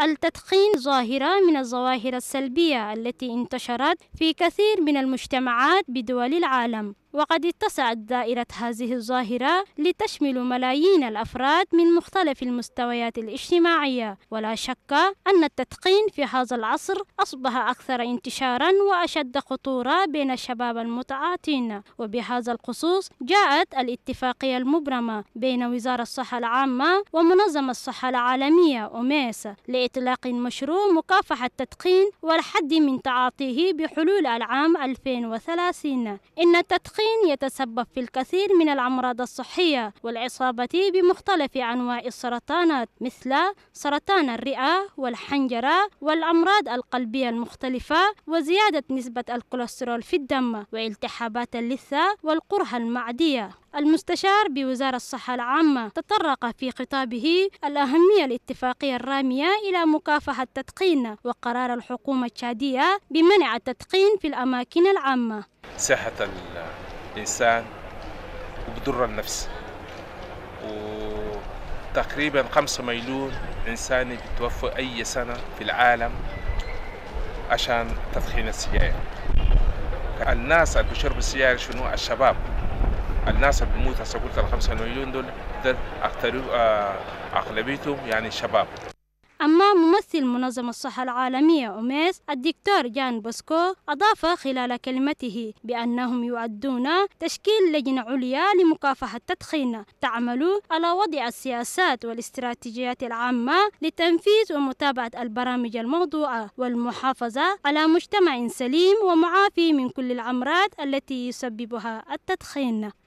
التدخين ظاهرة من الظواهر السلبية التي انتشرت في كثير من المجتمعات بدول العالم وقد اتسعت دائرة هذه الظاهرة لتشمل ملايين الأفراد من مختلف المستويات الاجتماعية ولا شك أن التدخين في هذا العصر أصبح أكثر انتشارا وأشد خطورة بين الشباب المتعاطين وبهذا الخصوص جاءت الاتفاقية المبرمة بين وزارة الصحة العامة ومنظمة الصحة العالمية أوميس لإطلاق مشروع مكافحة التدخين والحد من تعاطيه بحلول العام 2030 إن التدخين الطين يتسبب في الكثير من الأمراض الصحية والعصابة بمختلف أنواع السرطانات مثل سرطان الرئة والحنجرة والأمراض القلبية المختلفة وزيادة نسبة الكوليسترول في الدم والتحابات اللثة والقرحة المعدية المستشار بوزارة الصحة العامة تطرق في خطابه الأهمية الاتفاقية الرامية إلى مكافحة التدخين وقرار الحكومة التشادية بمنع التدخين في الأماكن العامة. صحة الإنسان وبضر النفس وتقريبا خمسة مليون إنسان بتوفى أي سنة في العالم عشان تدخين السجاير الناس اللي بيشربوا السجاير شنو الشباب الناس اللي بيموتوا هسه قلت الخمسة مليون دول أكثر آه، أغلبيتهم يعني شباب أما ممثل منظمة الصحة العالمية أوميس الدكتور جان بوسكو أضاف خلال كلمته بأنهم يؤدون تشكيل لجنة عليا لمكافحة التدخين تعمل على وضع السياسات والاستراتيجيات العامة لتنفيذ ومتابعة البرامج الموضوعة والمحافظة على مجتمع سليم ومعافي من كل الأمراض التي يسببها التدخين